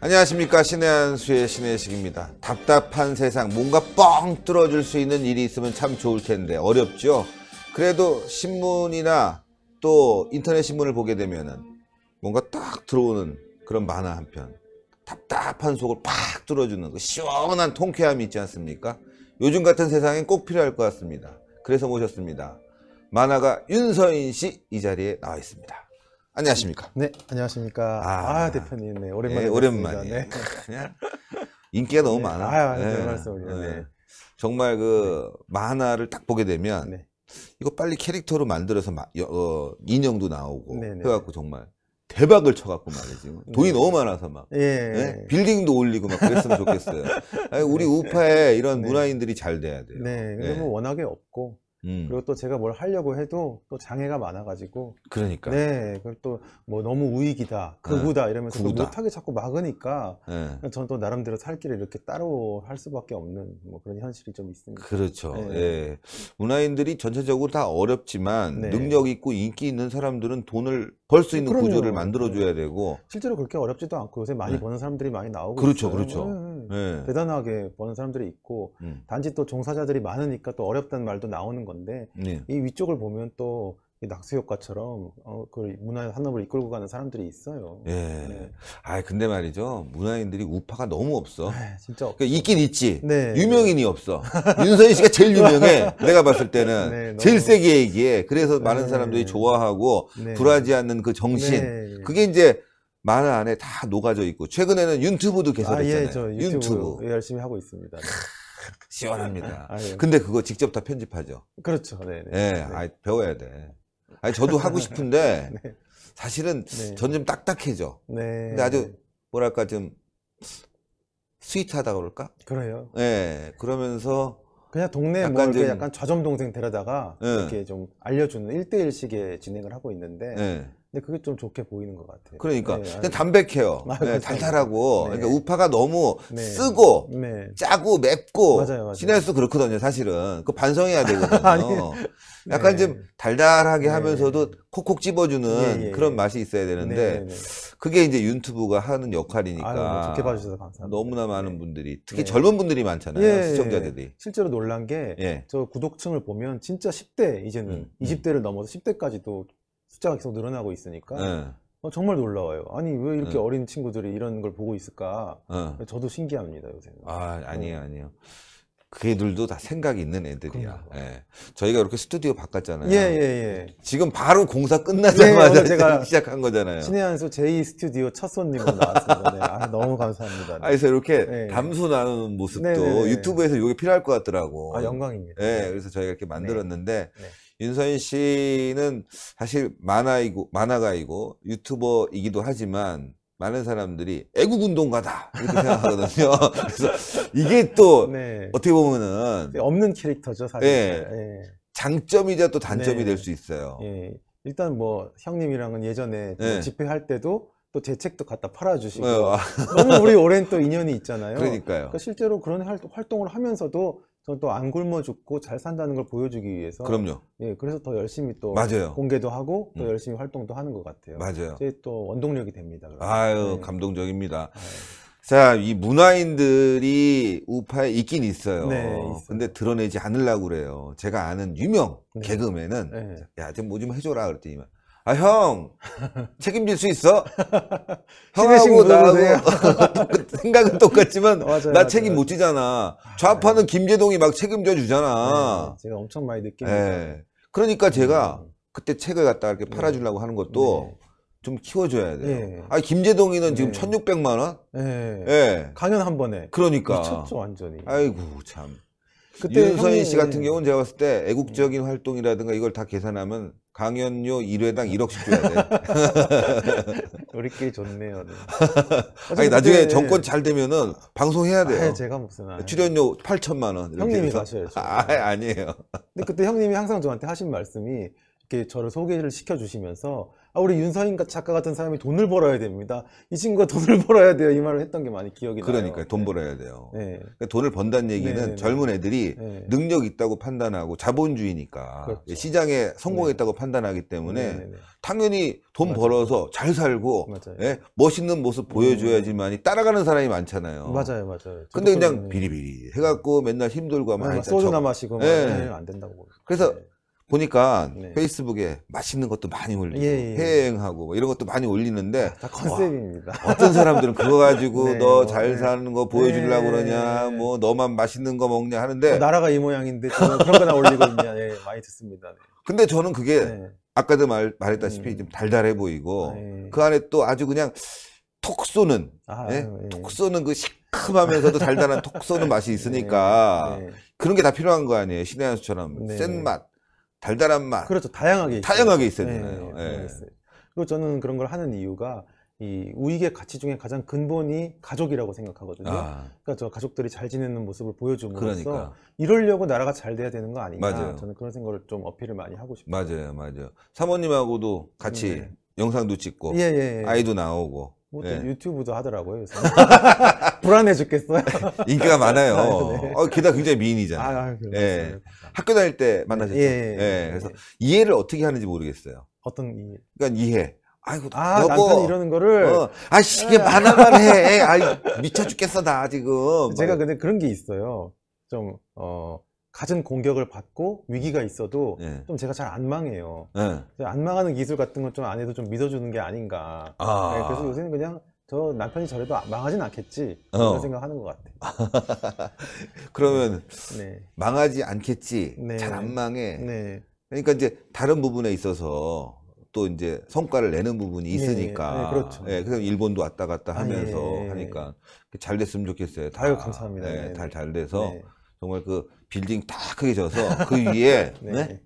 안녕하십니까 신혜한수의 신혜식입니다 답답한 세상 뭔가 뻥 뚫어줄 수 있는 일이 있으면 참 좋을 텐데 어렵죠 그래도 신문이나 또 인터넷 신문을 보게 되면은 뭔가 딱 들어오는 그런 만화 한편 답답한 속을 팍 뚫어주는 그 시원한 통쾌함이 있지 않습니까 요즘 같은 세상엔 꼭 필요할 것 같습니다 그래서 모셨습니다 만화가 윤서인 씨 이 자리에 나와 있습니다 안녕하십니까? 네, 안녕하십니까? 아, 아 대표님, 네 오랜만에 예, 네, 오랜만에 네. 그냥 인기가 너무 네, 많아. 아, 네, 예, 말씀이요. 예. 네. 정말 그 네. 만화를 딱 보게 되면 네. 이거 빨리 캐릭터로 만들어서 마, 어, 인형도 나오고 해갖고 정말 대박을 쳐갖고 말이지. 돈이 너무 많아서 막 예. 빌딩도 올리고 막 그랬으면 좋겠어요. 아니, 우리 우파에 이런 문화인들이 잘 돼야 돼요. 네, 그리 뭐 워낙에 없고 음. 그리고 또 제가 뭘 하려고 해도 또 장애가 많아가지고 그러니까 네그리고또 뭐 너무 우익이다 극우다 네. 이러면서 구구다. 못하게 자꾸 막으니까 네. 전또 나름대로 살 길을 이렇게 따로 할 수밖에 없는 뭐 그런 현실이 좀 있습니다 그렇죠 네. 예 문화인들이 전체적으로 다 어렵지만 네. 능력 있고 인기 있는 사람들은 돈을 벌수 있는 그럼요. 구조를 만들어줘야 되고 실제로 그렇게 어렵지도 않고 요새 많이 네. 버는 사람들이 많이 나오고 그렇죠, 있어요. 그렇죠. 음, 네. 대단하게 버는 사람들이 있고 음. 단지 또 종사자들이 많으니까 또 어렵다는 말도 나오는 건데 네. 이 위쪽을 보면 또 낙수 효과처럼 어, 그 문화의 산업을 이끌고 가는 사람들이 있어요. 예. 네. 아 근데 말이죠 문화인들이 우파가 너무 없어. 에이, 아, 진짜 없어. 그러니까 있긴 있지. 네. 유명인이 없어. 윤선희 씨가 제일 유명해. 내가 봤을 때는 네, 너무... 제일 세게 얘기해. 그래서 네. 많은 사람들이 좋아하고 네. 불하지 않는 그 정신. 네. 그게 이제 만화 안에 다 녹아져 있고 최근에는 유튜브도 개설했잖아요. 아, 예, 유튜브. 유튜브 열심히 하고 있습니다. 시원합니다. 아, 예. 근데 그거 직접 다 편집하죠. 그렇죠. 네. 네. 예, 아, 배워야 돼. 아니 저도 하고 싶은데 네. 사실은 네. 전좀 딱딱해져. 네. 근데 아주 뭐랄까 좀스위트하다 그럴까? 그래요. 예. 네, 그러면서 그냥 동네 약간 뭐 좀... 약간 좌점 동생 데려다가 예. 이렇게 좀 알려주는 1대1식의 진행을 하고 있는데 예. 근데 그게 좀 좋게 보이는 것 같아요. 그러니까 네, 아니, 담백해요. 아, 네, 그렇죠. 달달하고 네. 그러니까 우파가 너무 네. 쓰고 네. 짜고 맵고 시내에서 그렇거든요. 사실은 그 반성해야 되거든요. 아니, 약간 네. 좀 달달하게 하면서도 콕콕 집어주는 예, 예, 그런 예. 맛이 있어야 되는데 그게 이제 윤튜브가 하는 역할이니까 아유, 좋게 봐주셔서 감사합니다. 너무나 많은 분들이 특히 젊은 분들이 많잖아요. 시청자들이 실제로 놀란 게 저 구독층을 보면 진짜 10대 이제는 음, 20대를 음. 넘어서 10대까지도 숫자가 계속 늘어나고 있으니까 네. 어, 정말 놀라워요. 아니 왜 이렇게 네. 어린 친구들이 이런 걸 보고 있을까? 네. 저도 신기합니다 요새는. 아 네. 아니에요 아니에요. 그 애들도 다 생각이 있는 애들이야. 예. 저희가 이렇게 스튜디오 바꿨잖아요. 예, 예, 예. 지금 바로 공사 끝나자마자 예, 제가 시작한 거잖아요. 신해안수 제2 스튜디오 첫 손님으로 나왔습니다. 네. 아, 너무 감사합니다. 네. 아, 그래서 이렇게 네. 담수 나누는 모습도 네, 유튜브에서 이게 필요할 것 같더라고. 아, 영광입니다. 예, 그래서 저희가 이렇게 만들었는데 윤서인 씨는 사실 만화이고 만화가이고 유튜버이기도 하지만 많은 사람들이 애국 운동가다 이렇게 생각하거든요. 그래서 이게 또 네. 어떻게 보면은 없는 캐릭터죠 사실. 네. 네. 장점이자 또 단점이 네. 될수 있어요. 예. 일단 뭐 형님이랑은 예전에 네. 집회할 때도 또 제 책도 갖다 팔아주시고 네. 너무 우리 오랜 또 인연이 있잖아요. 그러니까요. 그러니까 실제로 그런 활동을 하면서도 또안 굶어 죽고 잘 산다는 걸 보여주기 위해서 그럼요. 예, 그래서 더 열심히 또 맞아요. 공개도 하고 또 음. 열심히 활동도 하는 것 같아요. 맞아요. 이제 또 원동력이 됩니다. 그러면. 아유 네. 감동적입니다. 아유. 네. 자, 이 문화인들이 우파에 있긴 있어요. 네, 근데 드러내지 않으려고 그래요. 제가 아는 유명 네. 개그맨은 네. 야, 좀 뭐좀 뭐 해줘라 그랬더니 아, 형, 책임질 수 있어? 형하고 나하고 생각은 똑같지만 맞아요, 나 맞아요. 책임 못 지잖아. 아, 좌파는 네. 김재동이 막 책임져 네, 주잖아. 네, 제가 엄청 많이 느끼는 네. 그러니까 음. 제가 그때 책을 갖다 가 이렇게 네. 팔아주려고 하는 것도 네. 좀 키워줘야 돼요. 아 김재동이는 지금 1,600만 원? 예. 강연 한 번에. 그러니까. 미쳤죠, 완전히. 아이고, 참. 그때 윤서인 씨 같은 예. 경우는 제가 봤을 때 애국적인 활동이라든가 이걸 다 계산하면 강연료 1회당 1억씩 줘야 돼. 우리끼리 좋네요. 네. 아니 나중에 그때... 정권 잘 되면은 방송해야 돼요. 아 제가 무슨 아예. 출연료 8천만 원. 이렇게 형님이 가셔야죠. 아, 아니에요. 근데 그때 형님이 항상 저한테 하신 말씀이 이렇게 저를 소개를 시켜주시면서 아, 우리 윤서인 작가 같은 사람이 돈을 벌어야 됩니다. 이 친구가 돈을 벌어야 돼요. 이 말을 했던 게 많이 기억이 그러니까돈 네. 벌어야 돼요. 네. 그러니까 돈을 번다는 얘기는 네네네. 네, 네. 젊은 애들이 네. 능력 있다고 판단하고 자본주의니까 그렇죠. 시장에 성공했다고 네. 판단하기 때문에 네네네. 당연히 돈 맞아요. 벌어서 잘 살고 예? 멋있는 모습 음. 보여줘야지만이 따라가는 사람이 많잖아요. 맞아요, 맞아요. 근데 그냥 비리비리 해갖고 맨날 힘들고 하면 네, 소주나 마시고 예. 안 된다고. 그래서 보니까 네. 페이스북에 맛있는 것도 많이 올리고 예, 예. 해외여행하고 뭐 이런 것도 많이 올리는데 아, 다 컨셉입니다. 와, 어떤 사람들은 그거 가지고 네, 너잘 뭐, 네. 사는 거 보여주려고 네, 그러냐, 뭐 너만 맛있는 거 먹냐 하는데 어, 나라가 이 모양인데 저는 그런 거나 올리고 있냐, 예, 예 많이 듣습니다. 네. 근데 저는 그게 네. 아까도 말, 말했다시피 음. 좀 달달해 보이고 아, 예. 그 안에 또 아주 그냥 톡 쏘는 아 예? 아, 예? 톡 쏘는 그 시큼하면서도 달달한 톡 쏘는 맛이 있으니까 그런 게 다 필요한 거 아니에요 신의 한수처럼 센맛 달달한 맛. 그렇죠. 다양하게. 다양하게 있어야, 있어야 되나요? 네, 네 예. 그리고 저는 그런 걸 하는 이유가 이 우익의 가치 중에 가장 근본이 가족이라고 생각하거든요. 아. 그러니까 저 가족들이 잘 지내는 모습을 보여주으로 그러니까. 이럴려고 나라가 잘 돼야 되는 거 아니냐. 맞아요. 저는 그런 생각을 좀 어필을 많이 하고 싶어요. 맞아요, 맞아요. 사모님하고도 같이 음, 네. 영상도 찍고 예, 예, 예. 아이도 나오고 뭐 네. 유튜브도 하더라고요. 불안해 죽겠어요. 인기가 많아요. 아, 네. 어, 게다가 그 굉장히 미인이잖아요. 아, 아, 예. 학교 다닐 때 만나셨죠. 예, 예, 예. 그래서 예. 이해를 어떻게 하는지 모르겠어요. 어떤 이해? 그러니까 이해. 아이고, 아, 여보. 남편이 이러는 거를. 어, 아씨, 이게 만화만 해. 아이, 미쳐 죽겠어, 나 지금. 제가 근데 그런 게 있어요. 좀, 어, 갖은 공격을 받고 위기가 있어도 네. 좀 제가 잘 안 망해요. 네. 안 망하는 기술 같은 건 좀안내도좀 믿어주는 게 아닌가. 아. 네, 그래서 요새는 그냥 저 남편이 저래도 망하진 않겠지 어. 그런 생각하는 것 같아. 그러면 네. 망하지 않겠지. 네. 잘안 망해. 네. 그러니까 이제 다른 부분에 있어서 또 이제 성과를 내는 부분이 있으니까. 그렇죠. 예, 그래서 일본도 왔다 갔다 아, 하면서 아, 하니까 잘 됐으면 좋겠어요. 다. 아유 감사합니다. 네, 잘, 잘 돼서 정말 그 빌딩 다 크게 져서 그 위에 네. 네?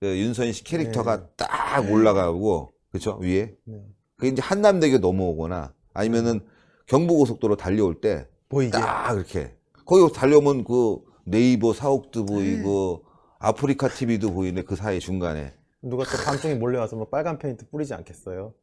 그윤선씨 캐릭터가 네. 딱 네. 올라가고 그렇죠 위에 네. 그게 이제 한남대교 넘어오거나 아니면은 네. 경부고속도로 달려올 때 보이게 딱 이렇게 거기 달려오면 그 네이버 사옥도 보이고 아프리카 TV도 보이는그 사이 중간에 누가 또 밤중에 몰려와서 뭐 빨간 페인트 뿌리지 않겠어요?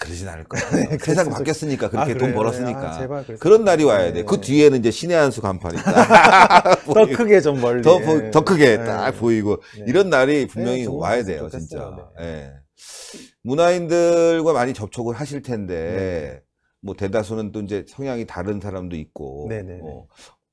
그러진 않을 거야. 네, 세상 바뀌었으니까 그렇게 아, 돈 벌었으니까. 아, 제발 그런 날이 와야 돼. 그 뒤에는 이제 신의 한 수 간판이 더 크게 좀 멀리. 더, 보, 더 크게 네. 딱 보이고 네. 이런 날이 네, 분명히 와야 돼요, 진짜. 예. 문화인들과 많이 접촉을 하실 텐데 뭐 대다수는 또 이제 성향이 다른 사람도 있고 어,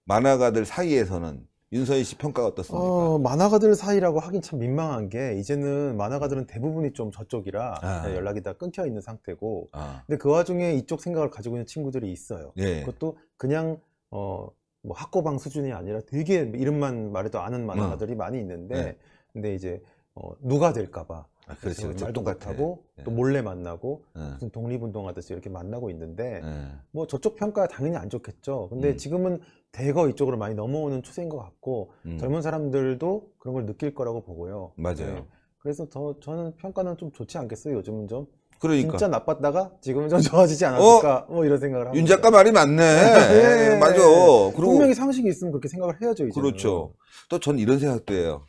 만화가들 사이에서는 윤서희 씨 평가가 어떻습니까? 어, 만화가들 사이라고 하긴 참 민망한 게 이제는 만화가들은 대부분이 좀 저쪽이라 아. 네, 연락이 다 끊겨 있는 상태고 아. 근데 그 와중에 이쪽 생각을 가지고 있는 친구들이 있어요. 예. 그것도 그냥 어, 뭐 학고방 수준이 아니라 되게 이름만 말해도 아는 만화가들이 음. 많이 있는데 네. 근데 이제 어, 누가 될까봐 아, 그렇죠. 말 똑같고 네. 또 몰래 만나고 네. 무슨 독립운동하듯이 이렇게 만나고 있는데 네. 뭐 저쪽 평가 당연히 안 좋겠죠. 근데 음. 지금은 대거 이쪽으로 많이 넘어오는 추세인 것 같고 음. 젊은 사람들도 그런 걸 느낄 거라고 보고요. 맞아요. 네. 그래서 더 저는 평가는 좀 좋지 않겠어요. 요즘은 좀 그러니까. 진짜 나빴다가 지금은 좀 좋아지지 않았을까 어? 뭐 이런 생각을 합니다. 윤 작가 말이 맞네. 네. 네. 맞아. 네. 그리고 분명히 상식이 있으면 그렇게 생각을 해야죠. 이제는. 그렇죠. 또 전 이런 생각도 해요.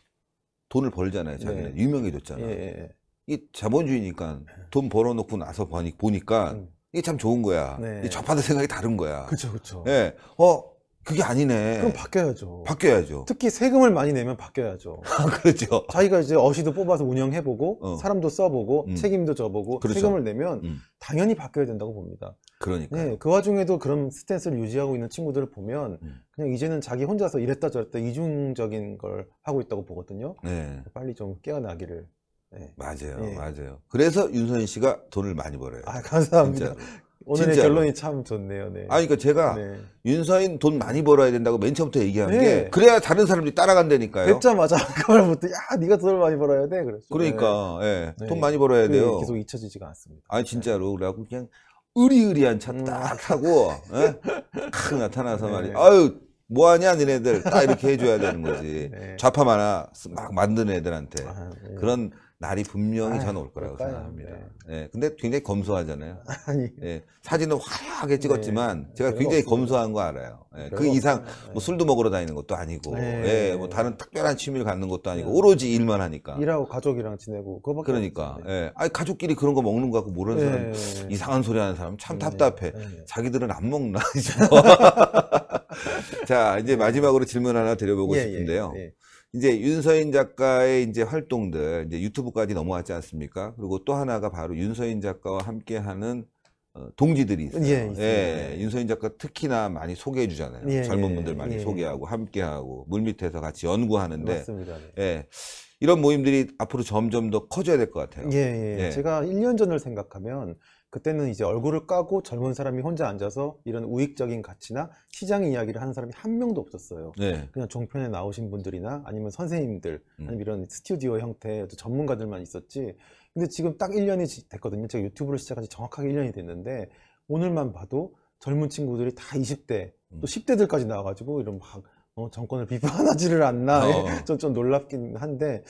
돈을 벌잖아요. 자기는 네. 유명해졌잖아. 예. 예, 예. 이 자본주의니까 돈 벌어놓고 나서 보니, 보니까 음. 이게 참 좋은 거야. 네. 이 접하는 생각이 다른 거야. 그렇죠, 그렇죠. 예, 어 그게 아니네. 그럼 바뀌어야죠. 바뀌어야죠. 특히 세금을 많이 내면 바뀌어야죠. 아, 그렇죠. 자기가 이제 어시도 뽑아서 운영해보고 어. 사람도 써보고 음. 책임도 져보고 그렇죠. 세금을 내면 음. 당연히 바뀌어야 된다고 봅니다. 그러니까. 네, 그 와중에도 그런 스탠스를 유지하고 있는 친구들을 보면 음. 그냥 이제는 자기 혼자서 이랬다 저랬다 이중적인 걸 하고 있다고 보거든요. 네. 빨리 좀 깨어나기를. 네. 맞아요, 네. 맞아요. 그래서 윤선희 씨가 돈을 많이 벌어요. 아, 감사합니다. 진짜로. 오늘의 진짜로. 결론이 참 좋네요. 네. 아 그러니까 제가 네. 윤서인 돈 많이 벌어야 된다고 맨 처음부터 얘기한 네. 게 그래야 다른 사람들이 따라간다니까요. 뵙자마자 그 말부터 야, 네가 돈을 많이 벌어야 돼. 그랬죠. 그러니까 네. 예. 네. 돈 많이 벌어야 돼요. 계속 잊혀지지가 않습니다. 아니, 네. 진짜로. 그래고 그냥 의리의리한 차딱하고 음. 예? 탁 나타나서 말이 아유, 뭐하냐 니네들 딱 이렇게 해줘야 되는 거지. 좌파 만화 막 만드는 애들한테. 아, 그런 날이 분명히 저는 올 거라고 그럴까요? 생각합니다. 네. 예, 근데 굉장히 검소하잖아요. 아니. 예, 사진은 화려하게 네, 찍었지만 네. 제가 굉장히 검소한 거 알아요. 예, 그 이상 네. 뭐 술도 먹으러 다니는 것도 아니고, 네. 예, 뭐 다른 특별한 취미를 갖는 것도 아니고 오로지 일만 하니까. 일하고 가족이랑 지내고 그거밖에. 그러니까, 예, 아니 가족끼리 그런 거 먹는 거 갖고 모르는 사람 이상한 소리 하는 사람 참 답답해. 자기들은 안 먹나. 자, 이제 마지막으로 질문 하나 드려보고 예, 예. 싶은데요. 예. 이제 윤서인 작가의 이제 활동들 이제 유튜브까지 넘어왔지 않습니까? 그리고 또 하나가 바로 윤서인 작가와 함께하는 어, 동지들이 있어요. 예, 예, 예, 윤서인 작가 특히나 많이 소개해 주잖아요. 예, 젊은 예, 분들 많이 예. 소개하고 함께하고 물밑에서 같이 연구하는데 맞습니다. 네. 예. 이런 모임들이 앞으로 점점 더 커져야 될 것 같아요. 예, 예. 예. 제가 1년 전을 생각하면 그때는 이제 얼굴을 까고 젊은 사람이 혼자 앉아서 이런 우익적인 가치나 시장 이야기를 하는 사람이 한 명도 없었어요. 네. 그냥 종편에 나오신 분들이나 아니면 선생님들 음. 아니면 이런 스튜디오 형태의 전문가들만 있었지. 근데 지금 딱 1년이 됐거든요. 제가 유튜브를 시작한 지 정확하게 1년이 됐는데 오늘만 봐도 젊은 친구들이 다 20대 또 10대들까지 음. 나와가지고 이런 막 어, 정권을 비판하지를 않나 좀좀 어. 좀 놀랍긴 한데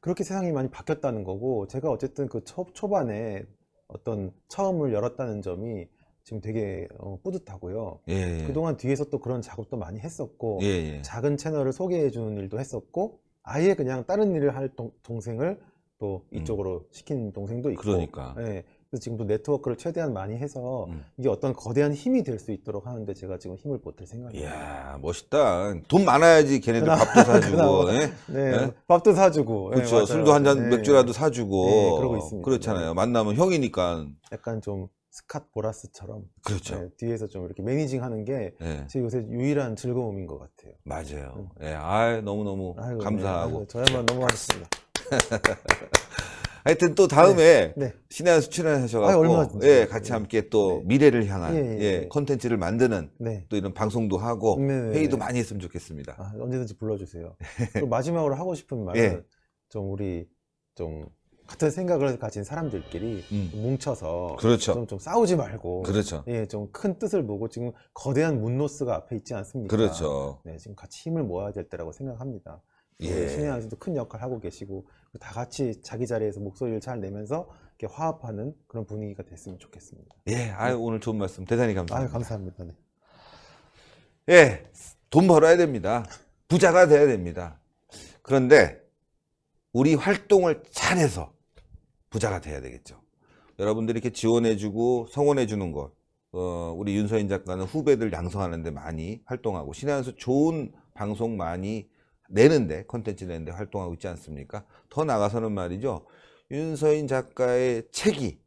그렇게 세상이 많이 바뀌었다는 거고 제가 어쨌든 그 초, 초반에 어떤 처음을 열었다는 점이 지금 되게 어, 뿌듯하고요. 예, 예. 그동안 뒤에서 또 그런 작업도 많이 했었고 예, 예. 작은 채널을 소개해 주는 일도 했었고 아예 그냥 다른 일을 할 동, 생을또 음. 이쪽으로 음. 시킨 동생도 있고 그러니까. 예. 그래서 지금도 네트워크를 최대한 많이 해서 음. 이게 어떤 거대한 힘이 될 수 있도록 하는데 제가 지금 힘을 보탤 생각이에요. 이야 멋있다. 돈 많아야지 걔네들 그나, 밥도 사주고, 예? 네, 예? 밥도 사주고, 그렇죠. 네, 술도 한 잔 맥주라도 사주고, 네, 그러고 있습니다. 그렇잖아요. 네. 만나면 형이니까. 약간 좀 스캇 보라스처럼 그렇죠. 네, 뒤에서 좀 이렇게 매니징하는 게제 예. 네. 요새 유일한 즐거움인 것 같아요. 맞아요. 네. 예, 네. 아 너무 너무 감사하고 저야말로 너무 하셨습니다. 하여튼 또 다음에 네. 네. 신혜한 수출연하셔가지고 예, 같이 함께 또 네. 미래를 향한 예, 예, 예, 예. 컨텐츠를 만드는 네. 또 이런 방송도 하고 회의도 많이 했으면 좋겠습니다. 아, 언제든지 불러주세요. 그리고 마지막으로 하고 싶은 말은 좀 우리 좀 같은 생각을 가진 사람들끼리 음. 뭉쳐서 그렇죠. 좀, 좀 싸우지 말고 그렇죠. 예, 좀 큰 뜻을 보고 지금 거대한 문노스가 앞에 있지 않습니까? 그렇죠. 네, 지금 같이 힘을 모아야 될 때라고 생각합니다. 예. 예 신혜 아저씨도 큰 역할을 하고 계시고 다 같이 자기 자리에서 목소리를 잘 내면서 이렇게 화합하는 그런 분위기가 됐으면 좋겠습니다. 예, 아유 네. 오늘 좋은 말씀 대단히 감사합니다. 아유, 감사합니다. 네. 예, 돈 벌어야 됩니다. 부자가 돼야 됩니다. 그런데 우리 활동을 잘해서 부자가 돼야 되겠죠. 여러분들이 이렇게 지원해주고 성원해주는 것, 어, 우리 윤서인 작가는 후배들 양성하는데 많이 활동하고 신한수 좋은 방송 많이 내는데 컨텐츠 내는데 활동하고 있지 않습니까? 더 나가서는 말이죠. 윤서인 작가의 책이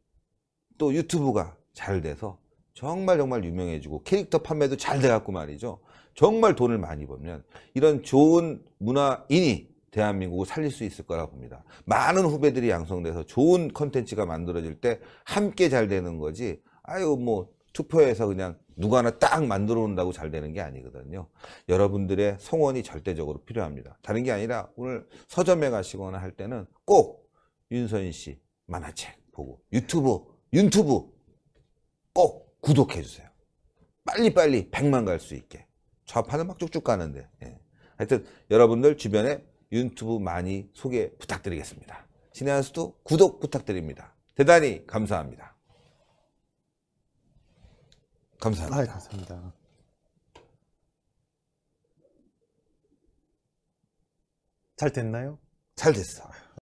또 유튜브가 잘 돼서 정말 정말 유명해지고 캐릭터 판매도 잘 돼갖고 말이죠. 정말 돈을 많이 벌면 이런 좋은 문화인이 대한민국을 살릴 수 있을 거라 고 봅니다. 많은 후배들이 양성돼서 좋은 컨텐츠가 만들어질 때 함께 잘 되는 거지. 아유 뭐 투표해서 그냥 누가 하나 딱 만들어 놓는다고 잘 되는 게 아니거든요. 여러분들의 성원이 절대적으로 필요합니다. 다른 게 아니라 오늘 서점에 가시거나 할 때는 꼭 윤서인 씨 만화책 보고 유튜브, 유튜브꼭 구독해 주세요. 빨리빨리 100만 갈 수 있게. 좌파는 막 쭉쭉 가는데. 예. 하여튼 여러분들 주변에 유튜브 많이 소개 부탁드리겠습니다. 신의 한수도 구독 부탁드립니다. 대단히 감사합니다. 감사합니다. 아, 예, 감사합니다. 잘 됐나요? 잘 됐어.